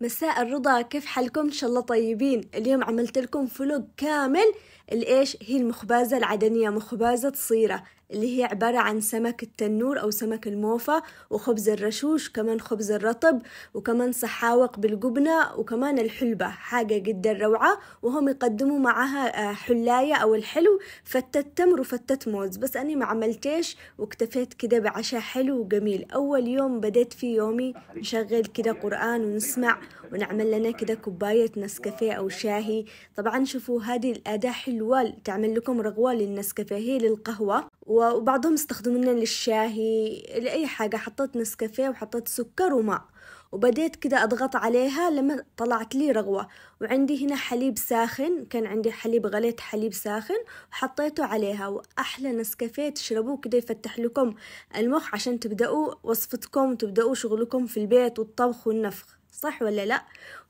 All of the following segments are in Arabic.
مساء الرضا كيف حالكم ان شاء الله طيبين اليوم عملت لكم فلوق كامل الإيش هي المخبازة العدنية مخبازة صيرة اللي هي عبارة عن سمك التنور أو سمك الموفا وخبز الرشوش كمان خبز الرطب وكمان صحاوق بالجبنة وكمان الحلبة حاجة جدا روعة وهم يقدموا معها آه، حلاية أو الحلو فتة تمر وفتة موز بس أنا ما عملتش واكتفيت كده بعشاء حلو وجميل أول يوم بديت فيه يومي نشغل كده قرآن ونسمع ونعمل لنا كده كوباية نسكافيه أو شاهي طبعا شوفوا هذه الأداة حلوة حلوة تعمل لكم رغوة للنسكافيه للقهوة وبعضهم استخدموا للشاهي لأي حاجة حطيت نسكافيه وحطيت سكر وماء وبديت كده أضغط عليها لما طلعت لي رغوة وعندي هنا حليب ساخن كان عندي حليب غليت حليب ساخن وحطيته عليها وأحلى نسكافيه تشربوه كده يفتح لكم المخ عشان تبدأوا وصفتكم وتبدأوا شغلكم في البيت والطبخ والنفخ صح ولا لا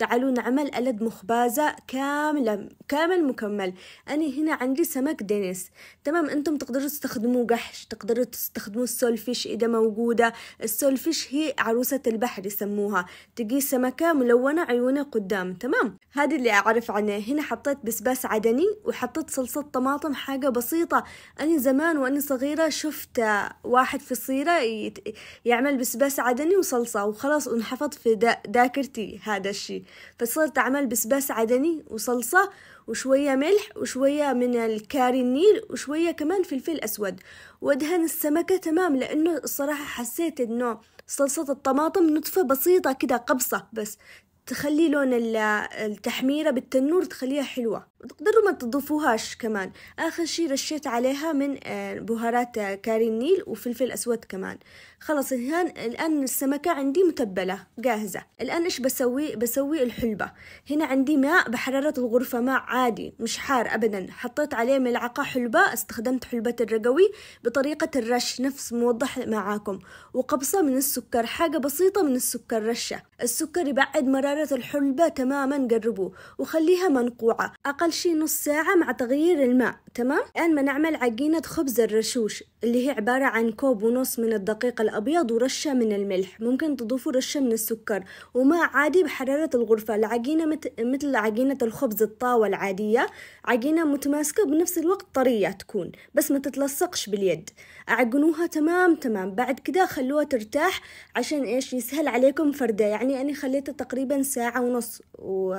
تعالوا نعمل ألد مخبازة كاملة كامل مكمل أنا هنا عندي سمك دينيس تمام أنتم تقدروا تستخدموا قحش تقدروا تستخدموا السولفيش إذا موجودة السولفيش هي عروسة البحر يسموها تجي سمكة ملونة عيونها قدام تمام هذا اللي أعرف عنها هنا حطيت بسباس عدني وحطيت صلصة طماطم حاجة بسيطة أنا زمان وأنا صغيرة شفت واحد في الصيرة يعمل بسباس عدني وصلصة وخلاص انحفظ في ذاكرتي هذا الشي فصرت أعمل بسباس عدني وصلصة وشوية ملح وشوية من الكاري النيل وشوية كمان فلفل أسود وأدهن السمكة تمام لأنه الصراحة حسيت أنه صلصة الطماطم نطفة بسيطة كده قبصة بس تخلي لون التحميرة بالتنور تخليها حلوة تقدروا ما تضيفوهاش كمان اخر شي رشيت عليها من آه، بهارات آه، كاري النيل وفلفل اسود كمان خلاص الان الان السمكه عندي متبله جاهزه الان ايش بسوي بسوي الحلبه هنا عندي ماء بحراره الغرفه ماء عادي مش حار ابدا حطيت عليه ملعقه حلبه استخدمت حلبه الرقوي بطريقه الرش نفس موضح معاكم وقبصه من السكر حاجه بسيطه من السكر رشه السكر يبعد مراره الحلبه تماما قربوه وخليها منقوعه اقل أقل شي نص ساعة مع تغيير الماء تمام الآن بنعمل عجينة خبز الرشوش اللي هي عبارة عن كوب ونص من الدقيق الأبيض ورشة من الملح ممكن تضيفوا رشة من السكر وماء عادي بحرارة الغرفة العجينة مت... مثل عجينة الخبز الطاوة العادية عجينة متماسكة بنفس الوقت طرية تكون بس ما تتلصقش باليد أعجنوها تمام تمام بعد كده خلوها ترتاح عشان إيش يسهل عليكم فردة يعني أنا خليتها تقريبا ساعة ونص و...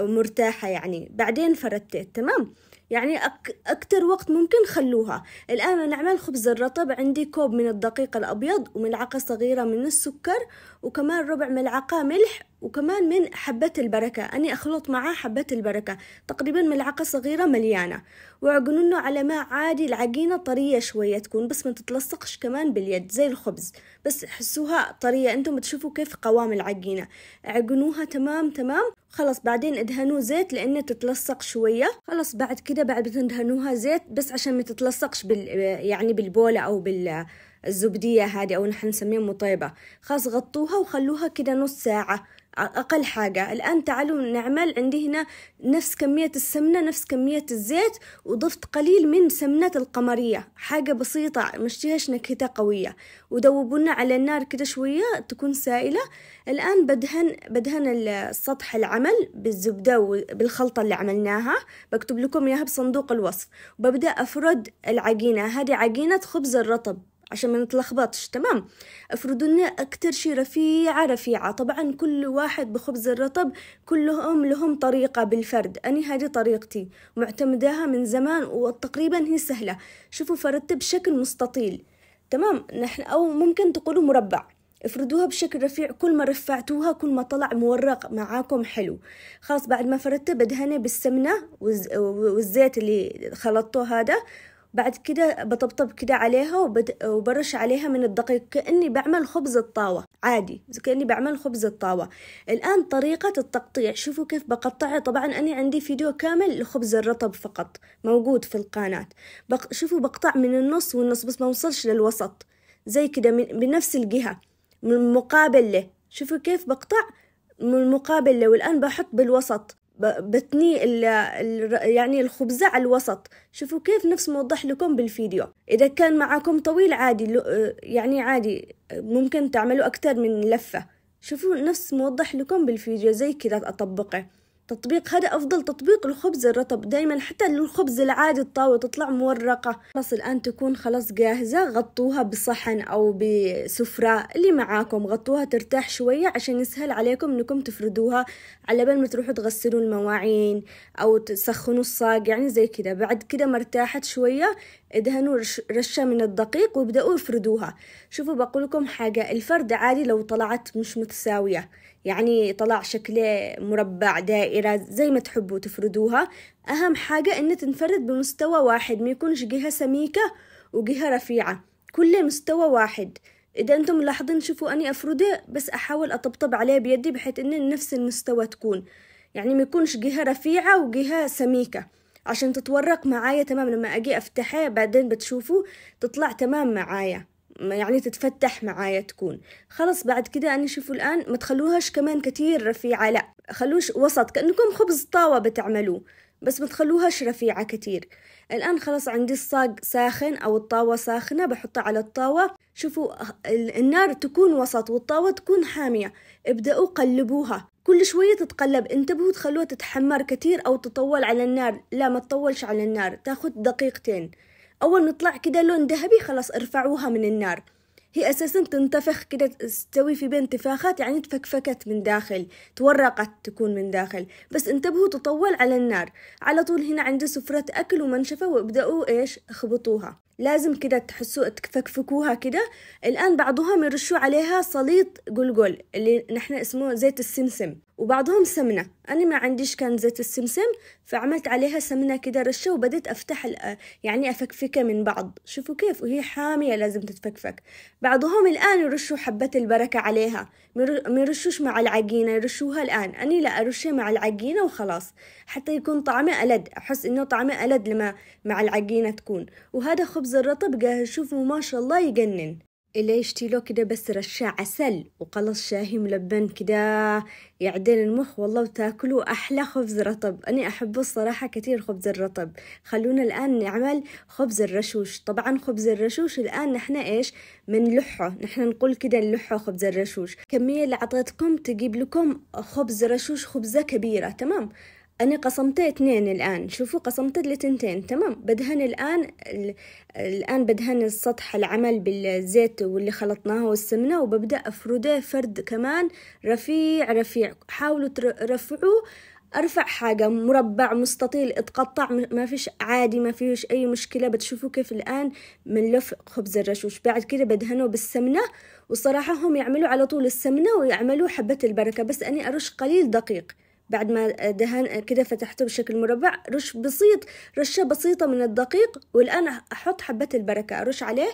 ومرتاحة يعني بعدين فردت تمام يعني أكتر وقت ممكن خلوها الآن نعمل خبز الرطب عندي كوب من الدقيق الأبيض وملعقة صغيرة من السكر وكمان ربع ملعقة ملح وكمان من حبة البركة أني أخلط معاه حبة البركة تقريبا ملعقة صغيرة مليانة وعقنونه على ماء عادي العجينة طرية شوية تكون بس ما تتلصقش كمان باليد زي الخبز بس حسوها طرية أنتم بتشوفوا كيف قوام العجينة عجنوها تمام تمام خلاص بعدين ادهنوه زيت لأنه تتلصق شوية خلاص بعد كده بعد ما تدهنوها زيت بس عشان ما تتلصقش بال يعني بالبولة أو بال الزبدية هذه أو نحن نسميها مطيبة خلاص غطوها وخلوها كده نص ساعة أقل حاجة الآن تعالوا نعمل عندي هنا نفس كمية السمنة نفس كمية الزيت وضفت قليل من سمنة القمرية حاجة بسيطة مش نكهتها قوية ودوبونا على النار كده شوية تكون سائلة الآن بدهن بدهن السطح العمل بالزبدة وبالخلطة اللي عملناها بكتب لكم إياها بصندوق الوصف وببدأ أفرد العجينة هذه عجينة خبز الرطب عشان ما نتلخبطش تمام افرضوا لنا اكتر شي رفيعه رفيعه طبعا كل واحد بخبز الرطب كلهم لهم طريقه بالفرد اني هذه طريقتي معتمداها من زمان وتقريبا هي سهله شوفوا فردت بشكل مستطيل تمام نحن او ممكن تقولوا مربع افردوها بشكل رفيع كل ما رفعتوها كل ما طلع مورق معاكم حلو خلاص بعد ما فردته بدهنه بالسمنه والزيت اللي خلطته هذا بعد كده بطبطب كده عليها وبد... وبرش عليها من الدقيق كأني بعمل خبز الطاوة عادي كأني بعمل خبز الطاوة الآن طريقة التقطيع شوفوا كيف بقطعها طبعا أنا عندي فيديو كامل لخبز الرطب فقط موجود في القناة بق... شوفوا بقطع من النص والنص بس ما وصلش للوسط زي كده من... بنفس الجهة من مقابل له شوفوا كيف بقطع من مقابل له والآن بحط بالوسط بتني ال يعني الخبزة على الوسط شوفوا كيف نفس موضح لكم بالفيديو إذا كان معاكم طويل عادي يعني عادي ممكن تعملوا أكتر من لفة شوفوا نفس موضح لكم بالفيديو زي كذا أطبقه تطبيق هذا أفضل تطبيق الخبز الرطب دايما حتى للخبز العادي الطاوة تطلع مورقة خلاص الآن تكون خلاص جاهزة غطوها بصحن أو بسفرة اللي معاكم غطوها ترتاح شوية عشان يسهل عليكم إنكم تفردوها على بال ما تروحوا تغسلوا المواعين أو تسخنوا الصاق يعني زي كده بعد كده مرتاحت شوية ادهنوا رشة من الدقيق وابدأوا افردوها شوفوا بقول لكم حاجة الفرد عادي لو طلعت مش متساوية يعني طلع شكله مربع دائرة زي ما تحبوا تفردوها أهم حاجة إن تنفرد بمستوى واحد ما يكونش جهة سميكة وجهة رفيعة كل مستوى واحد إذا أنتم ملاحظين شوفوا أني أفرده بس أحاول أطبطب عليه بيدي بحيث إن نفس المستوى تكون يعني ما يكونش جهة رفيعة وجهة سميكة عشان تتورق معايا تمام لما أجي أفتحه بعدين بتشوفوا تطلع تمام معايا يعني تتفتح معايا تكون خلص بعد كده أنا شوفوا الآن ما تخلوهاش كمان كتير رفيعة لا خلوش وسط كأنكم خبز طاوة بتعملوه بس ما تخلوهاش رفيعة كتير الآن خلص عندي الصاج ساخن أو الطاوة ساخنة بحطها على الطاوة شوفوا النار تكون وسط والطاوة تكون حامية ابدأوا قلبوها كل شوية تتقلب انتبهوا تخلوها تتحمر كتير أو تطول على النار لا ما تطولش على النار تاخد دقيقتين أول ما تطلع كده لون ذهبي خلاص ارفعوها من النار هي أساسا تنتفخ كده تستوي في بين تفاخات يعني تفكفكت من داخل تورقت تكون من داخل بس انتبهوا تطول على النار على طول هنا عندي سفرة أكل ومنشفة وابدأوا إيش خبطوها لازم كده تحسوا تفكفكوها كده الآن بعضهم يرشوا عليها سليط قلقل اللي نحن اسمه زيت السمسم وبعضهم سمنة أنا ما عنديش كان زيت السمسم فعملت عليها سمنة كده رشة وبدت أفتح يعني أفكفكة من بعض شوفوا كيف وهي حامية لازم تتفكفك بعضهم الآن يرشوا حبة البركة عليها ما يرشوش مع العجينة يرشوها الآن أنا لا أرشها مع العجينة وخلاص حتى يكون طعمه ألد أحس إنه طعمه ألد لما مع العجينة تكون وهذا خبز خبز الرطب قاه أشوفه ما شاء الله يجنن اللي يشتي له كده بس رشاع عسل وقلص شاهي ملبن كده يعدل المخ والله وتاكلوا أحلى خبز رطب أنا أحبه الصراحة كثير خبز الرطب خلونا الآن نعمل خبز الرشوش طبعا خبز الرشوش الآن نحن إيش من لحه نحن نقول كده نلحه خبز الرشوش كمية اللي أعطيتكم تجيب لكم خبز رشوش خبزة كبيرة تمام أنا قسمت اثنين الآن شوفوا قسمت لتنتين تمام بدهن الآن الآن بدهن السطح العمل بالزيت واللي خلطناه والسمنة وببدأ أفرده فرد كمان رفيع رفيع حاولوا ترفعوا ارفع حاجة مربع مستطيل اتقطع ما فيش عادي ما فيش اي مشكلة بتشوفوا كيف الان لف خبز الرشوش بعد كده بدهنه بالسمنة وصراحة هم يعملوا على طول السمنة ويعملوا حبة البركة بس اني ارش قليل دقيق بعد ما دهن كده فتحته بشكل مربع رش بسيط رشة بسيطة من الدقيق والآن أحط حبة البركة أرش عليه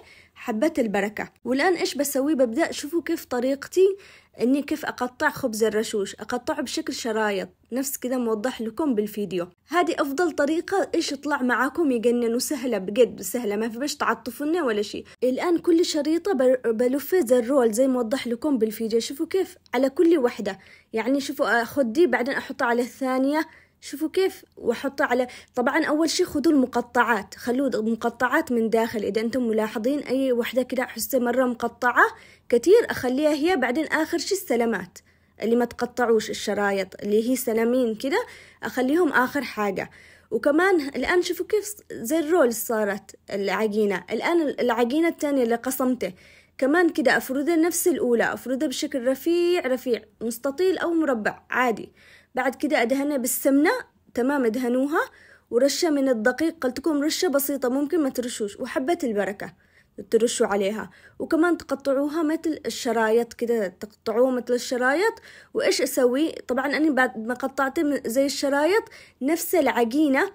حبات البركة والآن إيش بسوي ببدأ شوفوا كيف طريقتي إني كيف أقطع خبز الرشوش أقطعه بشكل شرايط نفس كذا موضح لكم بالفيديو هذه أفضل طريقة إيش يطلع معاكم يجنن وسهلة بجد سهلة ما في باش تعطفونا ولا شيء الآن كل شريطة بلفه زي الرول زي موضح لكم بالفيديو شوفوا كيف على كل وحدة يعني شوفوا أخذ دي بعدين أحطها على الثانية شوفوا كيف واحطه على طبعا اول شي خذوا المقطعات خلوا مقطعات من داخل اذا انتم ملاحظين اي وحده كده احسها مره مقطعه كتير اخليها هي بعدين اخر شي السلامات اللي ما تقطعوش الشرايط اللي هي سلامين كده اخليهم اخر حاجه وكمان الآن شوفوا كيف زي الرول صارت العجينة الآن العجينة التانية اللي قسمته كمان كده افرده نفس الأولى افرده بشكل رفيع رفيع مستطيل أو مربع عادي بعد كده أدهنها بالسمنة تمام ادهنوها ورشة من الدقيق قلت لكم رشة بسيطة ممكن ما ترشوش وحبة البركة ترشوا عليها وكمان تقطعوها مثل الشرايط كده تقطعوها مثل الشرايط وإيش أسوي طبعا أنا بعد ما قطعت زي الشرايط نفس العجينة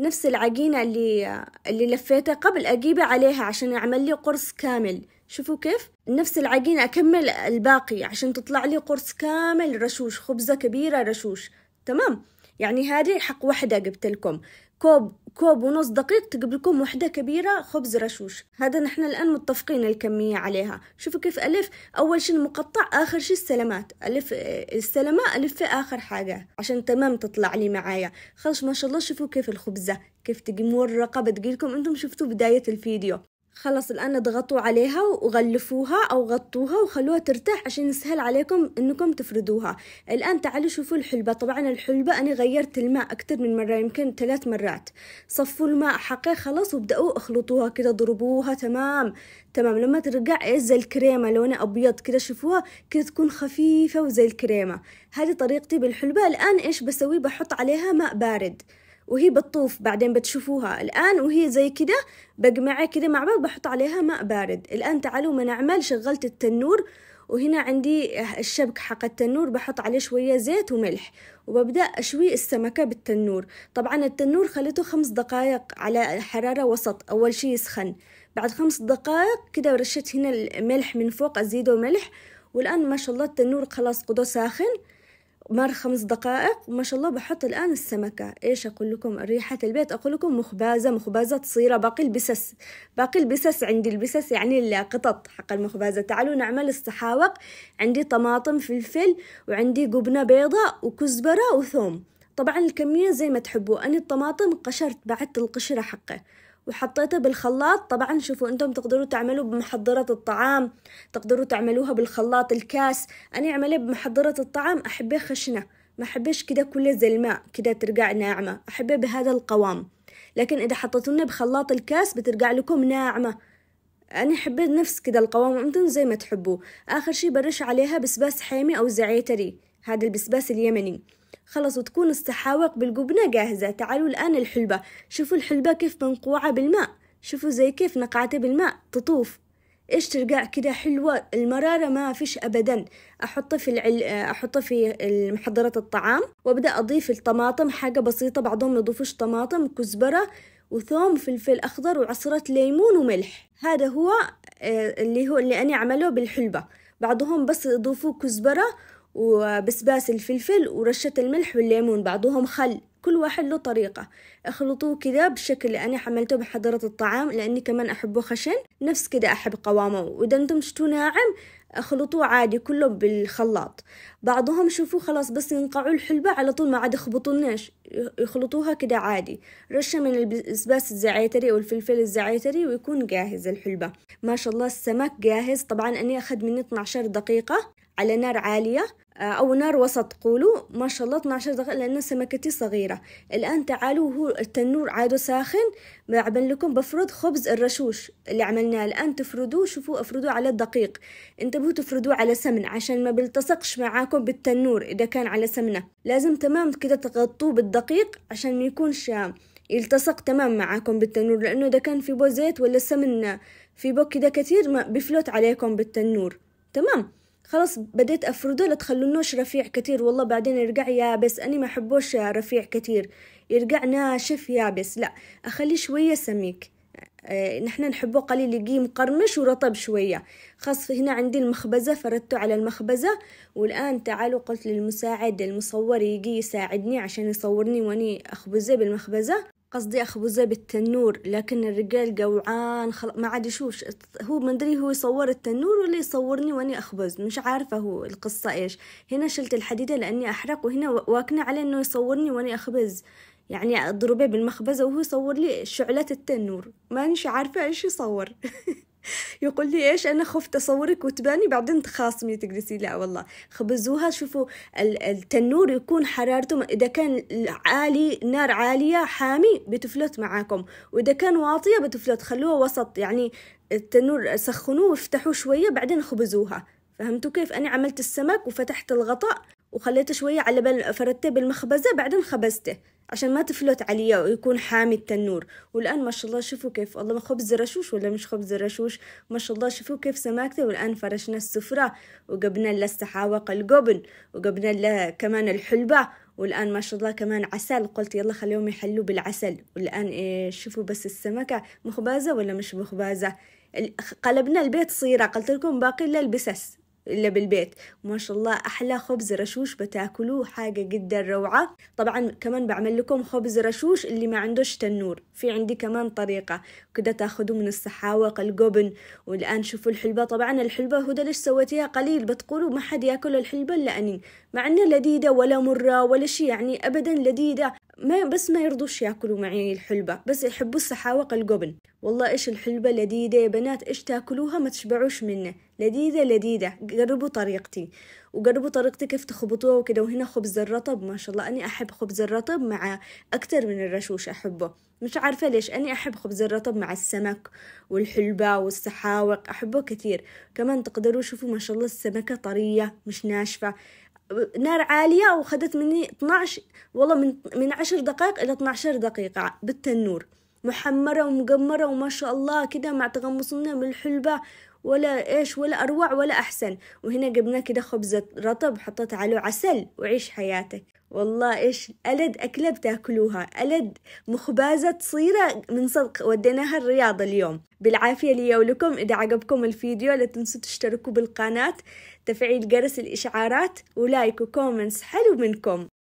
نفس العجينة اللي اللي لفيتها قبل أجيبها عليها عشان أعمل لي قرص كامل شوفوا كيف نفس العجينة أكمل الباقي عشان تطلع لي قرص كامل رشوش خبزة كبيرة رشوش تمام يعني هذه حق واحدة جبت لكم كوب كوب ونص دقيق تقبلكم وحدة كبيرة خبز رشوش هذا نحن الآن متفقين الكمية عليها شوفوا كيف ألف أول شيء المقطع آخر شيء السلامات ألف آه، السلامة ألف في آخر حاجة عشان تمام تطلع لي معايا خلاص ما شاء الله شوفوا كيف الخبزة كيف تجي مورقة بتجيلكم أنتم شفتوا بداية الفيديو خلص الآن اضغطوا عليها وغلفوها أو غطوها وخلوها ترتاح عشان يسهل عليكم إنكم تفردوها الآن تعالوا شوفوا الحلبة طبعا الحلبة أنا غيرت الماء أكتر من مرة يمكن ثلاث مرات صفوا الماء حقي خلاص وبدأوا اخلطوها كده ضربوها تمام تمام لما ترجع إيه زي الكريمة لونها أبيض كده شوفوها كده تكون خفيفة وزي الكريمة هذه طريقتي بالحلبة الآن إيش بسوي بحط عليها ماء بارد وهي بتطوف بعدين بتشوفوها الآن وهي زي كده بجمعها كده مع بعض بحط عليها ماء بارد الآن تعالوا ما نعمل شغلت التنور وهنا عندي الشبك حق التنور بحط عليه شوية زيت وملح وببدأ أشوي السمكة بالتنور طبعا التنور خليته خمس دقايق على حرارة وسط أول شي يسخن بعد خمس دقايق كده رشيت هنا الملح من فوق أزيده ملح والآن ما شاء الله التنور خلاص قدو ساخن مر خمس دقائق ما شاء الله بحط الآن السمكة إيش أقول لكم ريحة البيت أقول لكم مخبازة مخبازة صيرة باقي البسس باقي البسس عندي البسس يعني القطط حق المخبازة تعالوا نعمل الصحاوق عندي طماطم فلفل وعندي جبنة بيضاء وكزبرة وثوم طبعا الكمية زي ما تحبوا أنا الطماطم قشرت بعدت القشرة حقه وحطيته بالخلاط طبعا شوفوا انتم تقدروا تعملوا بمحضرة الطعام تقدروا تعملوها بالخلاط الكاس انا اعملها بمحضرة الطعام احبه خشنة ما احبش كده كله زي الماء كده ترجع ناعمة احبه بهذا القوام لكن اذا حطيتونه بخلاط الكاس بترجع لكم ناعمة انا حبيت نفس كده القوام انتم زي ما تحبوا اخر شي برش عليها بسباس حامي او زعتري هذا البسباس اليمني خلص وتكون السحاوق بالقبنة جاهزة تعالوا الآن الحلبة شوفوا الحلبة كيف منقوعة بالماء شوفوا زي كيف نقعتها بالماء تطوف ايش ترجع كده حلوة المرارة ما فيش ابدا احطه في العل... احطه في محضرات الطعام وابدا اضيف الطماطم حاجة بسيطة بعضهم يضيفوش طماطم كزبرة وثوم فلفل اخضر وعصرة ليمون وملح هذا هو آه، اللي هو اللي انا عمله بالحلبة بعضهم بس يضيفوا كزبرة وبسباس الفلفل ورشة الملح والليمون بعضهم خل كل واحد له طريقة اخلطوه كذا بالشكل اللي أنا حملته بحضرة الطعام لأني كمان أحبه خشن نفس كذا أحب قوامه وإذا أنتم شتوا ناعم اخلطوه عادي كله بالخلاط بعضهم شوفوا خلاص بس ينقعوا الحلبة على طول ما عاد يخبطوناش يخلطوها كده عادي رشة من البسباس الزعيتري أو الفلفل الزعيتري ويكون جاهز الحلبة ما شاء الله السمك جاهز طبعا أني أخذ مني 12 دقيقة على نار عالية آه، أو نار وسط قولوا ما شاء الله 12 دقيقة لأن سمكتي صغيرة الآن تعالوا هو التنور عادوا ساخن بعمل لكم بفرد خبز الرشوش اللي عملناه الآن تفردوه شوفوا افردوه على الدقيق انتبهوا تفردوه على سمن عشان ما بيلتصقش معاكم بالتنور إذا كان على سمنة لازم تمام كده تغطوه بالدقيق عشان ما يكونش آه، يلتصق تمام معاكم بالتنور لأنه إذا كان في بو زيت ولا سمن آه، في بو كده كتير ما بفلوت عليكم بالتنور تمام خلاص بديت أفرده لا تخلونوش رفيع كتير والله بعدين يرجع يابس أنا ما أحبوش رفيع كتير يرجع ناشف يابس لا أخليه شوية سميك آه، نحن نحبه قليل يجي مقرمش ورطب شوية خاص هنا عندي المخبزة فردته على المخبزة والآن تعالوا قلت للمساعد المصور يجي يساعدني عشان يصورني واني أخبزه بالمخبزة قصدي أخبزه بالتنور لكن الرجال جوعان خل... ما عاد يشوف هو مدري هو يصور التنور ولا يصورني واني أخبز مش عارفة هو القصة إيش هنا شلت الحديدة لأني أحرق وهنا واكنة على إنه يصورني واني أخبز يعني أضربه بالمخبزة وهو يصور لي شعلة التنور مانيش عارفة إيش يصور يقول لي ايش انا خفت اصورك وتباني بعدين تخاصمي تجلسي لا والله خبزوها شوفوا التنور يكون حرارته اذا كان عالي نار عاليه حامي بتفلت معاكم واذا كان واطيه بتفلت خلوها وسط يعني التنور سخنوه وافتحوه شويه بعدين خبزوها فهمتوا كيف انا عملت السمك وفتحت الغطاء وخليته شوية على بال فردته بالمخبزة بعدين خبزته عشان ما تفلت عليه ويكون حامي التنور والآن ما شاء الله شوفوا كيف والله خبز رشوش ولا مش خبز رشوش ما شاء الله شوفوا كيف سماكته والآن فرشنا السفرة وقبنا له السحاوق القبن وقبنا له كمان الحلبة والآن ما شاء الله كمان عسل قلت يلا خليهم يحلوا بالعسل والآن إيه شوفوا بس السمكة مخبازة ولا مش مخبازة قلبنا البيت صيرة قلت لكم باقي للبسس إلا بالبيت ما شاء الله أحلى خبز رشوش بتاكلوه حاجة جدا روعة طبعا كمان بعمل لكم خبز رشوش اللي ما عندوش تنور في عندي كمان طريقة كده تاخدوه من السحاوق الجبن والآن شوفوا الحلبة طبعا الحلبة هدى ليش سويتيها قليل بتقولوا ما حد ياكل الحلبة إلا أني مع انها لذيذه ولا مره ولا شيء يعني ابدا لذيذه ما بس ما يرضوش ياكلوا معي الحلبه بس يحبوا السحاوق القبن والله ايش الحلبه لذيذه يا بنات ايش تاكلوها ما تشبعوش منه لذيذه لذيذه جربوا طريقتي وجربوا طريقتي كيف تخبطوها وكذا وهنا خبز الرطب ما شاء الله اني أحب خبز الرطب مع أكتر من الرشوش أحبه مش عارفة ليش اني أحب خبز الرطب مع السمك والحلبة والسحاوق أحبه كثير كمان تقدروا شوفوا ما شاء الله السمكة طرية مش ناشفة نار عالية وخدت مني 12 والله من من 10 دقائق إلى 12 دقيقة بالتنور محمرة ومقمرة وما شاء الله كده مع تغمصنا من الحلبة ولا إيش ولا أروع ولا أحسن وهنا جبنا كده خبزة رطب حطيت عليه عسل وعيش حياتك والله إيش ألد أكلة بتاكلوها ألد مخبازة صيرة من صدق وديناها الرياض اليوم بالعافية لي ولكم إذا عجبكم الفيديو لا تنسوا تشتركوا بالقناة تفعيل جرس الإشعارات ولايك وكومنتس حلو منكم